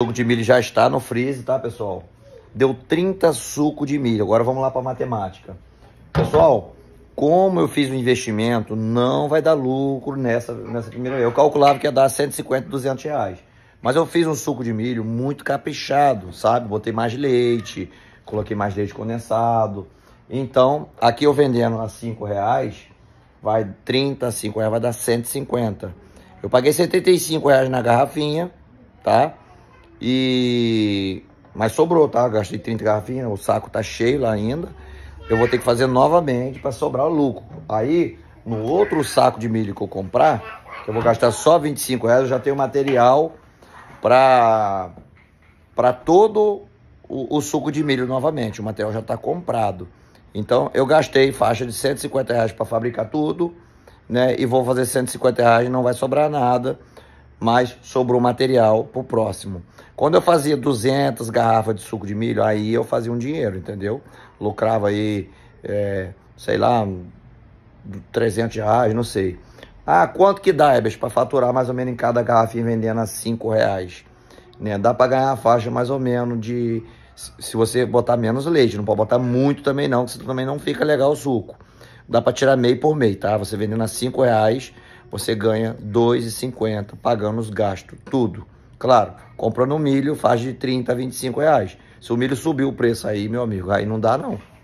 suco de milho já está no freeze, tá, pessoal? Deu 30 suco de milho. Agora vamos lá para matemática. Pessoal, como eu fiz um investimento, não vai dar lucro nessa, nessa primeira Eu calculava que ia dar 150, 200 reais. Mas eu fiz um suco de milho muito caprichado, sabe? Botei mais leite, coloquei mais leite condensado. Então, aqui eu vendendo a 5 reais, vai 30, 5 reais, vai dar 150. Eu paguei 75 reais na garrafinha, Tá? E mas sobrou, tá? Gastei 30 garrafinhas, o saco tá cheio lá ainda. Eu vou ter que fazer novamente para sobrar o lucro. Aí, no outro saco de milho que eu comprar, eu vou gastar só 25 reais, eu já tenho material para para todo o, o, suco de milho novamente. O material já está comprado. Então, eu gastei faixa de 150 reais para fabricar tudo, né? E vou fazer 150 reais, não vai sobrar nada mas sobrou material para o próximo. Quando eu fazia 200 garrafas de suco de milho, aí eu fazia um dinheiro, entendeu? Lucrava aí, é, sei lá, 300 reais, não sei. Ah, quanto que dá, Ebers, para faturar mais ou menos em cada garrafinha vendendo a 5 reais? Né? Dá para ganhar a faixa mais ou menos de... Se você botar menos leite, não pode botar muito também não, que também não fica legal o suco. Dá para tirar meio por meio, tá? Você vendendo a 5 reais você ganha R$ 2,50 pagando os gastos, tudo. Claro, comprando milho faz de 30 a 25 reais. Se o milho subir o preço aí, meu amigo, aí não dá não.